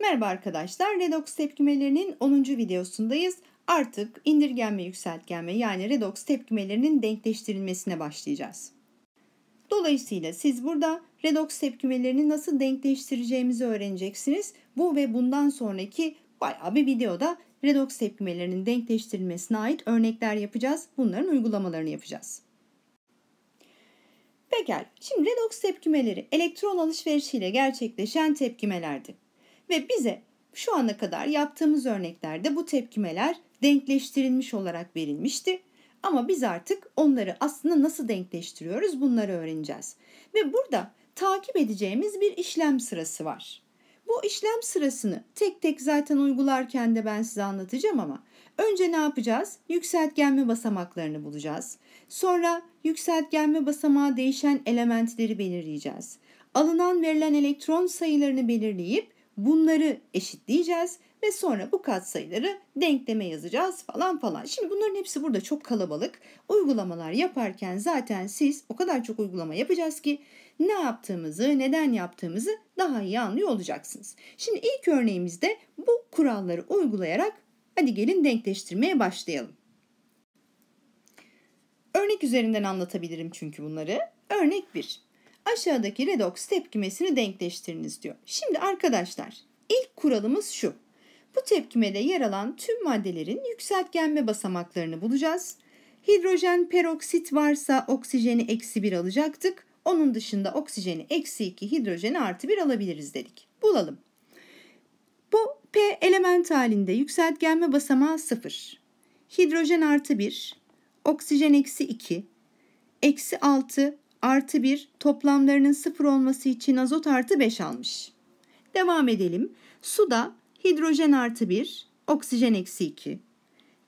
Merhaba arkadaşlar, redox tepkimelerinin 10. videosundayız. Artık indirgenme yükseltgenme yani redox tepkimelerinin denkleştirilmesine başlayacağız. Dolayısıyla siz burada redox tepkimelerini nasıl denkleştireceğimizi öğreneceksiniz. Bu ve bundan sonraki baya bir videoda redox tepkimelerinin denkleştirilmesine ait örnekler yapacağız. Bunların uygulamalarını yapacağız. Pekala, şimdi redox tepkimeleri elektron alışverişiyle gerçekleşen tepkimelerdi. Ve bize şu ana kadar yaptığımız örneklerde bu tepkimeler denkleştirilmiş olarak verilmişti. Ama biz artık onları aslında nasıl denkleştiriyoruz bunları öğreneceğiz. Ve burada takip edeceğimiz bir işlem sırası var. Bu işlem sırasını tek tek zaten uygularken de ben size anlatacağım ama önce ne yapacağız? Yükseltgenme basamaklarını bulacağız. Sonra yükseltgenme basamağı değişen elementleri belirleyeceğiz. Alınan verilen elektron sayılarını belirleyip Bunları eşitleyeceğiz ve sonra bu katsayıları denkleme yazacağız falan falan. Şimdi bunların hepsi burada çok kalabalık. Uygulamalar yaparken zaten siz o kadar çok uygulama yapacağız ki ne yaptığımızı, neden yaptığımızı daha iyi anlıyor olacaksınız. Şimdi ilk örneğimizde bu kuralları uygulayarak hadi gelin denkleştirmeye başlayalım. Örnek üzerinden anlatabilirim çünkü bunları. Örnek 1 aşağıdaki redoks tepkimesini denkleştiriniz diyor. Şimdi arkadaşlar ilk kuralımız şu. Bu tepkimede yer alan tüm maddelerin yükseltgenme basamaklarını bulacağız. Hidrojen peroksit varsa oksijeni eksi 1 alacaktık. Onun dışında oksijeni eksi 2, hidrojeni artı 1 alabiliriz dedik. Bulalım. Bu P element halinde yükseltgenme basamağı 0. Hidrojen artı 1, oksijen eksi 2, eksi 6, artı 1 toplamlarının 0 olması için azot artı 5 almış. Devam edelim. Suda hidrojen artı 1, oksijen eksi 2.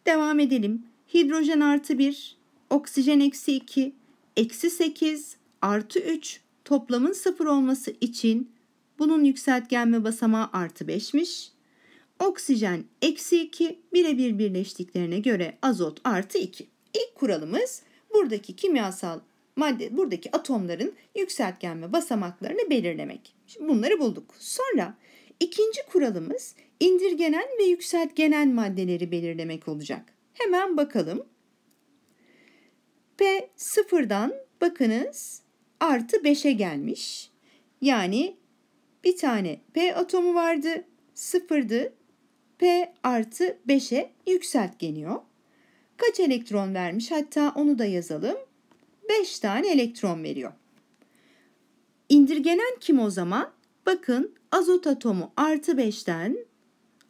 Devam edelim. Hidrojen artı 1, oksijen eksi 2, eksi 8, artı 3 toplamın 0 olması için bunun yükseltgenme basamağı artı 5'miş. Oksijen eksi 2 birebir birleştiklerine göre azot artı 2. İlk kuralımız buradaki kimyasal madde buradaki atomların yükseltgenme basamaklarını belirlemek. Şimdi bunları bulduk. Sonra ikinci kuralımız indirgenen ve yükseltgenen maddeleri belirlemek olacak. Hemen bakalım. P sıfırdan bakınız artı 5'e gelmiş. Yani bir tane P atomu vardı sıfırdı. P artı 5'e yükseltgeniyor. Kaç elektron vermiş hatta onu da yazalım. 5 tane elektron veriyor. İndirgenen kim o zaman? Bakın azot atomu artı 5'ten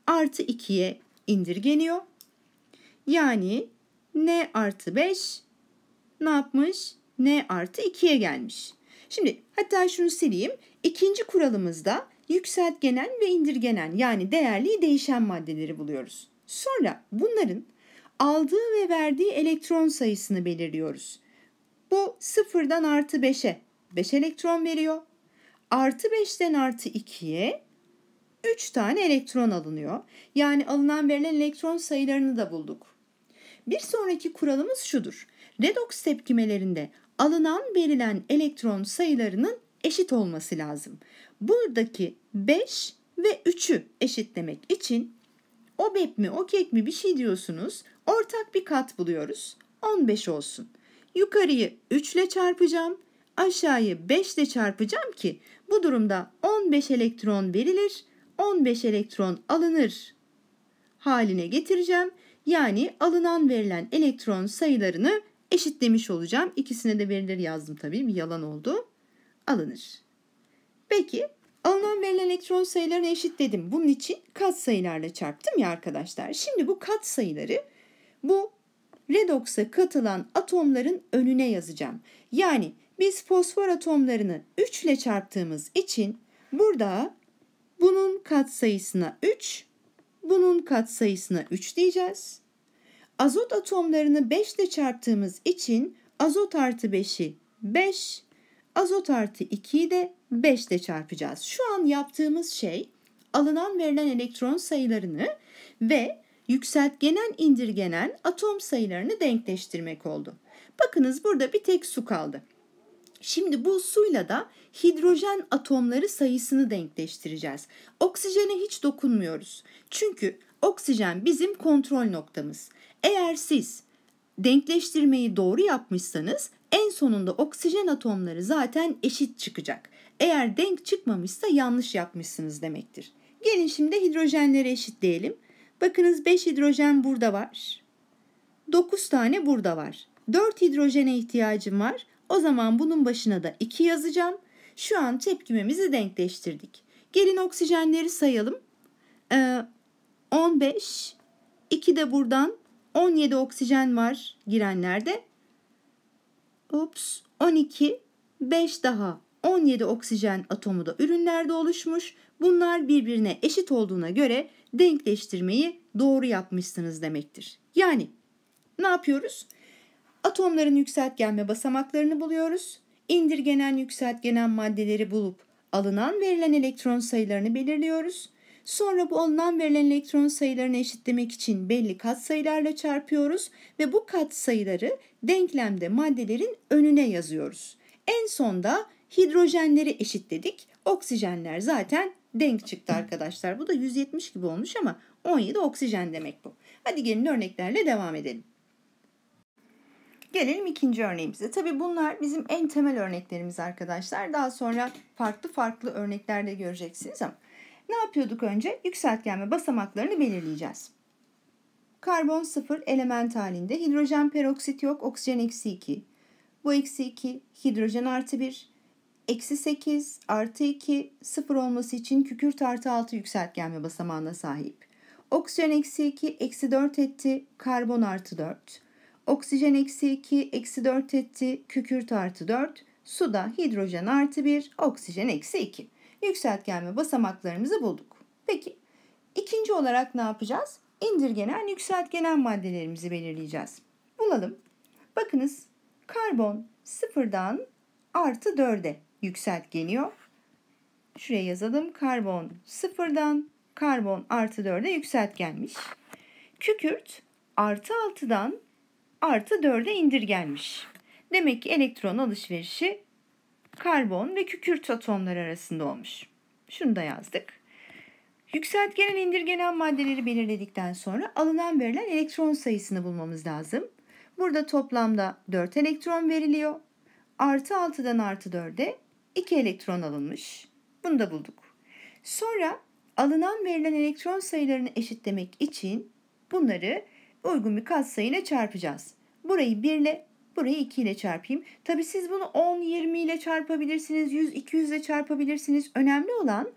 artı 2'ye indirgeniyor. Yani N artı 5 ne yapmış? N artı 2'ye gelmiş. Şimdi hatta şunu sileyim. İkinci kuralımızda yükseltgenen ve indirgenen yani değerli değişen maddeleri buluyoruz. Sonra bunların aldığı ve verdiği elektron sayısını belirliyoruz. Bu sıfırdan artı 5'e 5 elektron veriyor. Artı 5'ten artı 2'ye 3 tane elektron alınıyor. Yani alınan verilen elektron sayılarını da bulduk. Bir sonraki kuralımız şudur. Redoks tepkimelerinde alınan verilen elektron sayılarının eşit olması lazım. Buradaki 5 ve 3'ü eşitlemek için o bep mi o kek mi bir şey diyorsunuz. Ortak bir kat buluyoruz. 15 olsun. Yukarıyı 3 ile çarpacağım. Aşağıyı 5 ile çarpacağım ki bu durumda 15 elektron verilir. 15 elektron alınır haline getireceğim. Yani alınan verilen elektron sayılarını eşitlemiş olacağım. İkisine de verileri yazdım tabii bir yalan oldu. Alınır. Peki alınan verilen elektron sayılarını eşitledim. Bunun için kat sayılarla çarptım ya arkadaşlar. Şimdi bu kat sayıları bu Redoks'a katılan atomların önüne yazacağım. Yani biz fosfor atomlarını 3 ile çarptığımız için burada bunun katsayısına 3, bunun katsayısına 3 diyeceğiz. Azot atomlarını 5 ile çarptığımız için azot artı 5'i 5, azot artı 2'yi de 5 ile çarpacağız. Şu an yaptığımız şey alınan verilen elektron sayılarını ve yükseltgenen indirgenen atom sayılarını denkleştirmek oldu. Bakınız burada bir tek su kaldı. Şimdi bu suyla da hidrojen atomları sayısını denkleştireceğiz. Oksijene hiç dokunmuyoruz. Çünkü oksijen bizim kontrol noktamız. Eğer siz denkleştirmeyi doğru yapmışsanız en sonunda oksijen atomları zaten eşit çıkacak. Eğer denk çıkmamışsa yanlış yapmışsınız demektir. Gelin şimdi hidrojenleri eşitleyelim. Bakınız 5 hidrojen burada var. 9 tane burada var. 4 hidrojene ihtiyacım var. O zaman bunun başına da 2 yazacağım. Şu an tepkimemizi denkleştirdik. Gelin oksijenleri sayalım. Ee, 15, 2 de buradan 17 oksijen var girenlerde. Ups, 12, 5 daha 17 oksijen atomu da ürünlerde oluşmuş. Bunlar birbirine eşit olduğuna göre denkleştirmeyi doğru yapmışsınız demektir. Yani ne yapıyoruz? Atomların yükseltgenme basamaklarını buluyoruz. İndirgenen yükseltgenen maddeleri bulup alınan verilen elektron sayılarını belirliyoruz. Sonra bu alınan verilen elektron sayılarını eşitlemek için belli kat sayılarla çarpıyoruz ve bu kat sayıları denklemde maddelerin önüne yazıyoruz. En sonda hidrojenleri eşitledik. Oksijenler zaten denk çıktı arkadaşlar. Bu da 170 gibi olmuş ama 17 oksijen demek bu. Hadi gelin örneklerle devam edelim. Gelelim ikinci örneğimize. Tabi bunlar bizim en temel örneklerimiz arkadaşlar. Daha sonra farklı farklı örneklerde göreceksiniz ama ne yapıyorduk önce? Yükseltgen ve basamaklarını belirleyeceğiz. Karbon 0 element halinde hidrojen peroksit yok, oksijen eksi 2. Bu eksi 2, hidrojen artı 1, eksi 8 artı 2 sıfır olması için kükürt artı 6 yükseltgen ve basamağına sahip. Oksijen eksi 2 eksi 4 etti karbon artı 4. Oksijen eksi 2 eksi 4 etti kükürt artı 4. Suda hidrojen artı 1 oksijen eksi 2. Yükseltgen ve basamaklarımızı bulduk. Peki ikinci olarak ne yapacağız? İndirgenen yükseltgenen maddelerimizi belirleyeceğiz. Bulalım. Bakınız karbon sıfırdan artı 4'e yükseltgeniyor. Şuraya yazalım. Karbon sıfırdan karbon artı 4'e yükseltgenmiş. Kükürt artı 6'dan artı 4'e indirgenmiş. Demek ki elektron alışverişi karbon ve kükürt atomları arasında olmuş. Şunu da yazdık. Yükseltgenen indirgenen maddeleri belirledikten sonra alınan verilen elektron sayısını bulmamız lazım. Burada toplamda 4 elektron veriliyor. Artı 6'dan artı 4'e 2 elektron alınmış. Bunu da bulduk. Sonra alınan verilen elektron sayılarını eşitlemek için bunları uygun bir katsayıyla çarpacağız. Burayı 1 ile burayı 2 ile çarpayım. Tabi siz bunu 10, 20 ile çarpabilirsiniz, 100, 200 ile çarpabilirsiniz. Önemli olan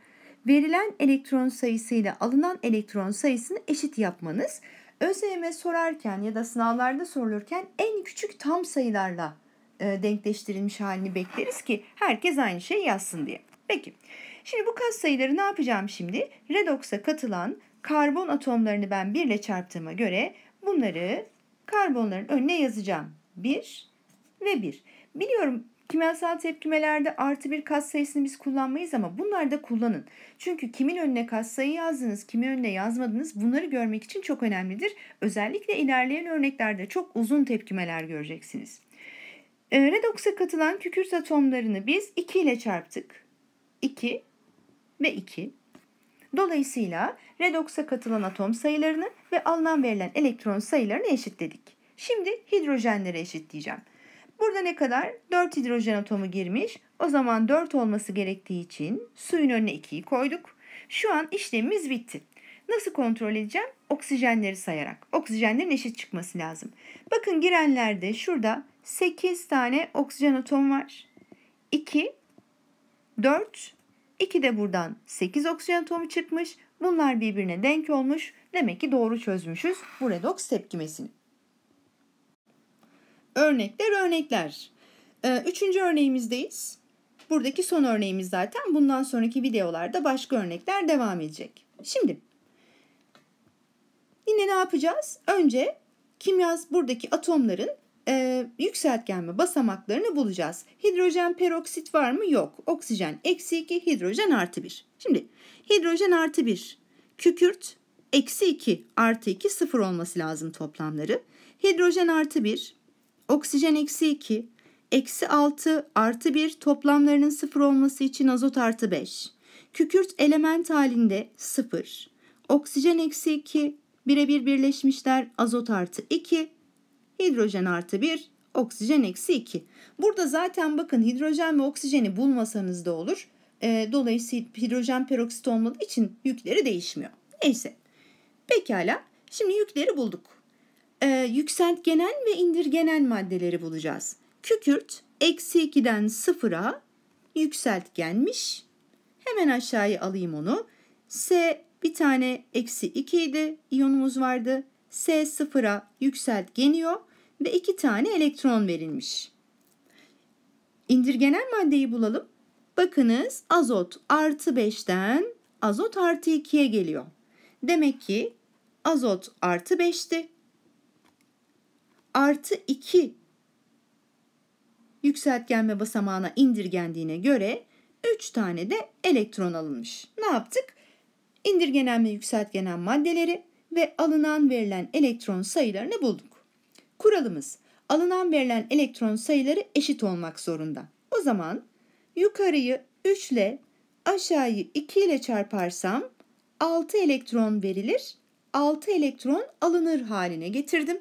verilen elektron sayısıyla alınan elektron sayısını eşit yapmanız. ÖSYM sorarken ya da sınavlarda sorulurken en küçük tam sayılarla e, denkleştirilmiş halini bekleriz ki herkes aynı şeyi yazsın diye. Peki şimdi bu kas sayıları ne yapacağım şimdi? Redox'a katılan karbon atomlarını ben 1 ile çarptığıma göre bunları karbonların önüne yazacağım. 1 ve 1. Biliyorum kimyasal tepkimelerde artı bir kas sayısını biz kullanmayız ama bunlar da kullanın. Çünkü kimin önüne kas sayı yazdınız, kimin önüne yazmadınız bunları görmek için çok önemlidir. Özellikle ilerleyen örneklerde çok uzun tepkimeler göreceksiniz. Ee, redox'a katılan kükürt atomlarını biz 2 ile çarptık. 2 ve 2. Dolayısıyla redox'a katılan atom sayılarını ve alınan verilen elektron sayılarını eşitledik. Şimdi hidrojenleri eşitleyeceğim. Burada ne kadar? 4 hidrojen atomu girmiş. O zaman 4 olması gerektiği için suyun önüne 2'yi koyduk. Şu an işlemimiz bitti. Nasıl kontrol edeceğim? Oksijenleri sayarak. Oksijenlerin eşit çıkması lazım. Bakın girenlerde şurada 8 tane oksijen atomu var. 2, 4, 2 de buradan 8 oksijen atomu çıkmış. Bunlar birbirine denk olmuş. Demek ki doğru çözmüşüz bu redoks tepkimesini. Örnekler örnekler. Ee, üçüncü örneğimizdeyiz. Buradaki son örneğimiz zaten. Bundan sonraki videolarda başka örnekler devam edecek. Şimdi Yine ne yapacağız? Önce kimyaz buradaki atomların e, yükseltgenme basamaklarını bulacağız. Hidrojen peroksit var mı? Yok. Oksijen eksi 2, hidrojen artı 1. Şimdi hidrojen artı 1, kükürt eksi 2 artı 2 sıfır olması lazım toplamları. Hidrojen artı 1, oksijen eksi 2, eksi 6 artı 1 toplamlarının sıfır olması için azot artı 5. Kükürt element halinde 0, oksijen eksi 2, birebir birleşmişler. Azot artı 2, hidrojen artı 1, oksijen eksi 2. Burada zaten bakın hidrojen ve oksijeni bulmasanız da olur. E, dolayısıyla hidrojen peroksit olmadığı için yükleri değişmiyor. Neyse. Pekala. Şimdi yükleri bulduk. E, yükseltgenen ve indirgenen maddeleri bulacağız. Kükürt eksi 2'den 0'a yükseltgenmiş. Hemen aşağıya alayım onu. S bir tane eksi 2 idi iyonumuz vardı. S sıfıra yükseltgeniyor ve iki tane elektron verilmiş. İndirgenen maddeyi bulalım. Bakınız azot artı 5'ten azot artı 2'ye geliyor. Demek ki azot artı 5'ti. Artı 2 yükseltgenme basamağına indirgendiğine göre 3 tane de elektron alınmış. Ne yaptık? indirgenen ve yükseltgenen maddeleri ve alınan verilen elektron sayılarını bulduk. Kuralımız alınan verilen elektron sayıları eşit olmak zorunda. O zaman yukarıyı 3 ile aşağıyı 2 ile çarparsam 6 elektron verilir, 6 elektron alınır haline getirdim.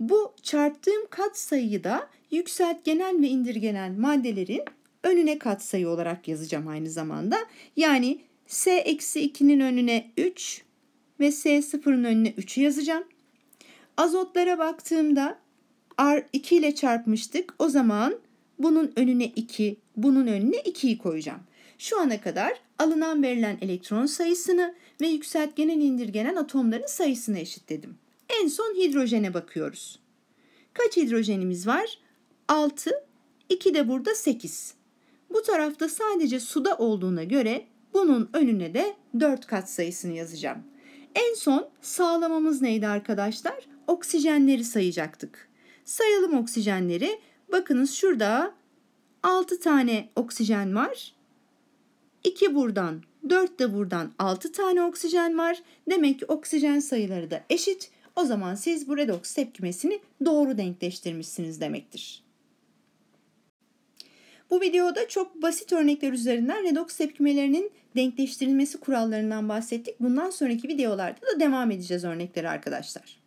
Bu çarptığım katsayıyı da yükseltgenen ve indirgenen maddelerin önüne katsayı olarak yazacağım aynı zamanda. Yani S eksi 2'nin önüne 3 ve S 0'ın önüne 3'ü yazacağım. Azotlara baktığımda R 2 ile çarpmıştık. O zaman bunun önüne 2, bunun önüne 2'yi koyacağım. Şu ana kadar alınan verilen elektron sayısını ve yükseltgenen indirgenen atomların sayısını eşitledim. En son hidrojene bakıyoruz. Kaç hidrojenimiz var? 6, 2 de burada 8. Bu tarafta sadece suda olduğuna göre bunun önüne de 4 kat sayısını yazacağım. En son sağlamamız neydi arkadaşlar? Oksijenleri sayacaktık. Sayalım oksijenleri. Bakınız şurada 6 tane oksijen var. 2 buradan, 4 de buradan 6 tane oksijen var. Demek ki oksijen sayıları da eşit. O zaman siz bu redoks tepkimesini doğru denkleştirmişsiniz demektir. Bu videoda çok basit örnekler üzerinden redoks tepkimelerinin denkleştirilmesi kurallarından bahsettik. Bundan sonraki videolarda da devam edeceğiz örnekleri arkadaşlar.